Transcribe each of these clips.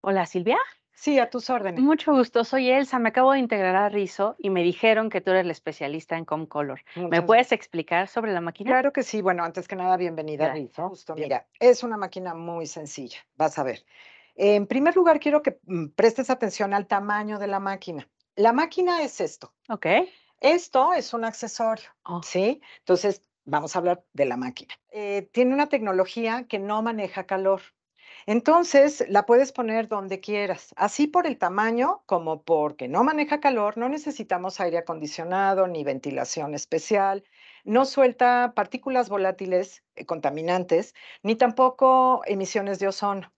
Hola Silvia. Sí, a tus órdenes. Mucho gusto, soy Elsa, me acabo de integrar a Rizo y me dijeron que tú eres la especialista en Comcolor. color. ¿Me puedes explicar sobre la máquina? Claro que sí, bueno, antes que nada, bienvenida a Rizo. Mira, es una máquina muy sencilla, vas a ver. En primer lugar, quiero que mm, prestes atención al tamaño de la máquina. La máquina es esto. Ok. Esto es un accesorio, oh. ¿sí? Entonces, vamos a hablar de la máquina. Eh, tiene una tecnología que no maneja calor. Entonces, la puedes poner donde quieras, así por el tamaño como porque no maneja calor, no necesitamos aire acondicionado ni ventilación especial, no suelta partículas volátiles eh, contaminantes, ni tampoco emisiones de ozono.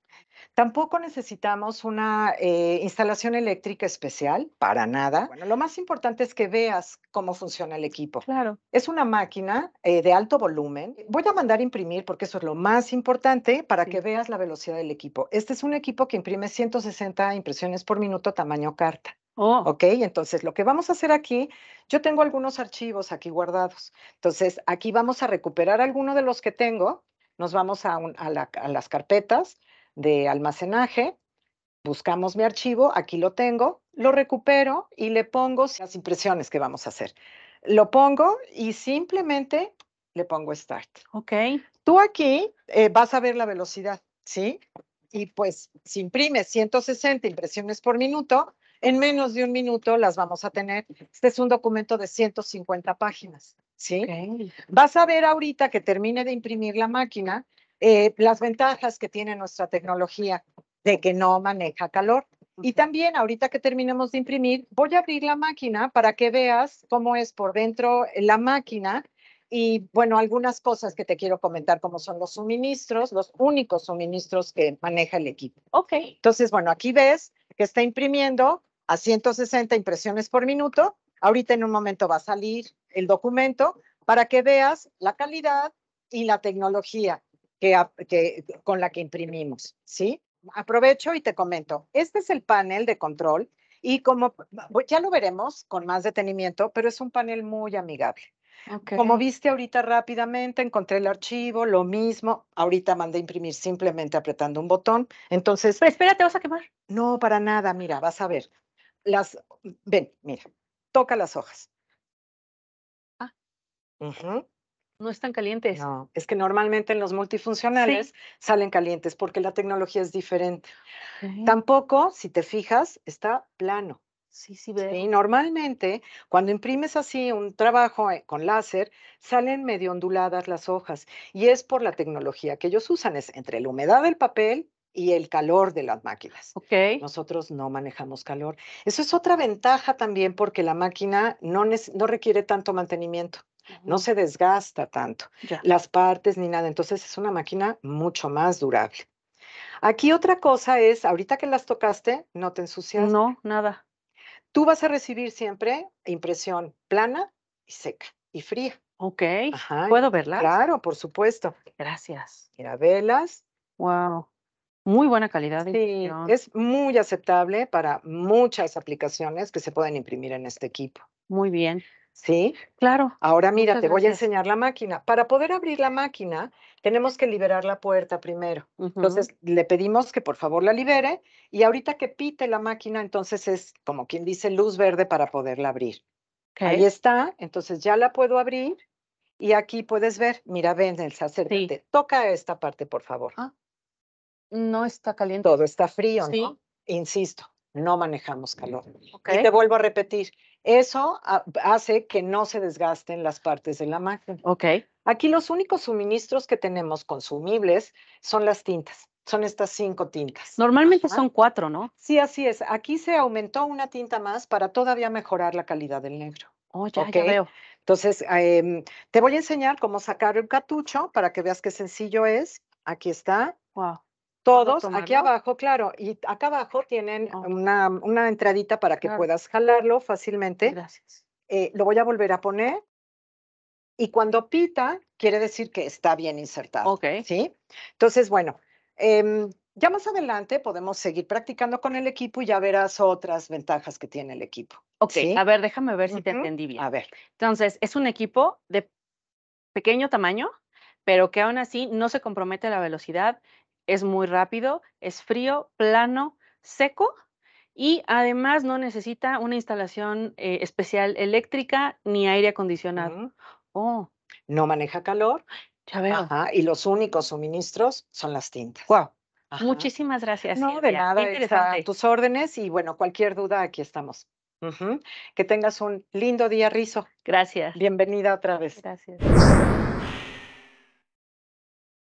Tampoco necesitamos una eh, instalación eléctrica especial, para nada. lo más importante es que veas cómo funciona el equipo. Claro. Es una máquina eh, de alto volumen. Voy a mandar imprimir porque eso es lo más importante para que veas la velocidad del equipo. Este es un equipo que imprime 160 impresiones por minuto tamaño carta. Oh. Ok, entonces lo que vamos a hacer aquí, yo tengo algunos archivos aquí guardados. Entonces aquí vamos a recuperar alguno de los que tengo. Nos vamos a, a las carpetas de almacenaje, buscamos mi archivo, aquí lo tengo, lo recupero y le pongo las impresiones que vamos a hacer. Lo pongo y simplemente le pongo Start. Ok. Tú aquí eh, vas a ver la velocidad, ¿sí? Y pues si imprime 160 impresiones por minuto, en menos de un minuto las vamos a tener. Este es un documento de 150 páginas, ¿sí? Vas a ver ahorita que termine de imprimir la máquina eh, las ventajas que tiene nuestra tecnología de que no maneja calor. Y también ahorita que terminemos de imprimir, voy a abrir la máquina para que veas cómo es por dentro la máquina y bueno, algunas cosas que te quiero comentar, como son los suministros, los únicos suministros que maneja el equipo. Ok. Entonces, bueno, aquí ves que está imprimiendo a 160 impresiones por minuto. Ahorita en un momento va a salir el documento para que veas la calidad y la tecnología que, con la que imprimimos, ¿sí? Aprovecho y te comento, este es el panel de control y como ya lo veremos con más detenimiento, pero es un panel muy amigable. Como viste ahorita rápidamente, encontré el archivo, lo mismo. Ahorita mandé imprimir simplemente apretando un botón. Entonces. Pero espérate, vas a quemar. No, para nada. Mira, vas a ver. Las. Ven, mira. Toca las hojas. Ah. No están calientes. No, es que normalmente en los multifuncionales salen calientes porque la tecnología es diferente. Tampoco, si te fijas, está plano. Sí, sí, veo. Y normalmente cuando imprimes así un trabajo eh, con láser, salen medio onduladas las hojas y es por la tecnología que ellos usan, es entre la humedad del papel y el calor de las máquinas. Nosotros no manejamos calor. Eso es otra ventaja también porque la máquina no, no requiere tanto mantenimiento no se desgasta tanto las partes ni nada, entonces es una máquina mucho más durable. Aquí otra cosa es, ahorita que las tocaste, no te ensucias. No, nada. Tú vas a recibir siempre impresión plana y seca y fría. Ok. ¿Puedo verlas? Claro, por supuesto. Gracias. Mira, velas. Wow. Muy buena calidad. es muy aceptable para muchas aplicaciones que se pueden imprimir en este equipo. Muy bien. ¿Sí? Claro. Ahora mira, te voy a enseñar la máquina. Para poder abrir la máquina, tenemos que liberar la puerta primero. Entonces, le pedimos que por favor la libere y ahorita que pite la máquina, entonces es como quien dice luz verde para poderla abrir. Ahí está, entonces ya la puedo abrir y aquí puedes ver, mira, ven, el sacerdote, toca esta parte, por favor. Ah, no está caliente. Todo está frío, ¿no? Insisto, no manejamos calor. Okay. Y te vuelvo a repetir, eso hace que no se desgasten las partes de la máquina. Okay. Aquí los únicos suministros que tenemos consumibles son las tintas. Son estas cinco tintas. Normalmente son cuatro, ¿no? Sí, así es. Aquí se aumentó una tinta más para todavía mejorar la calidad del negro. Oh, ya, ya veo. Entonces, em, te voy a enseñar cómo sacar el catucho para que veas qué sencillo es. Aquí está. Wow. Todos, aquí abajo, claro. Y acá abajo tienen una, una, entradita para que puedas jalarlo fácilmente. Gracias. Eh, lo voy a volver a poner. Y cuando pita, quiere decir que está bien insertado. Ok. ¿Sí? Entonces, bueno, em, ya más adelante podemos seguir practicando con el equipo y ya verás otras ventajas que tiene el equipo. Ok, a ver, déjame ver si te entendí bien. A ver. Entonces, es un equipo de pequeño tamaño, pero que aún así no se compromete la velocidad es muy rápido, es frío, plano, seco y además no necesita una instalación eh, especial eléctrica ni aire acondicionado. Oh. No maneja calor. Ya Ajá, y los únicos suministros son las tintas. Wow. Muchísimas gracias. No, de nada, está a tus órdenes y bueno, cualquier duda, aquí estamos. Que tengas un lindo día, Rizo. Gracias. Bienvenida otra vez. Gracias.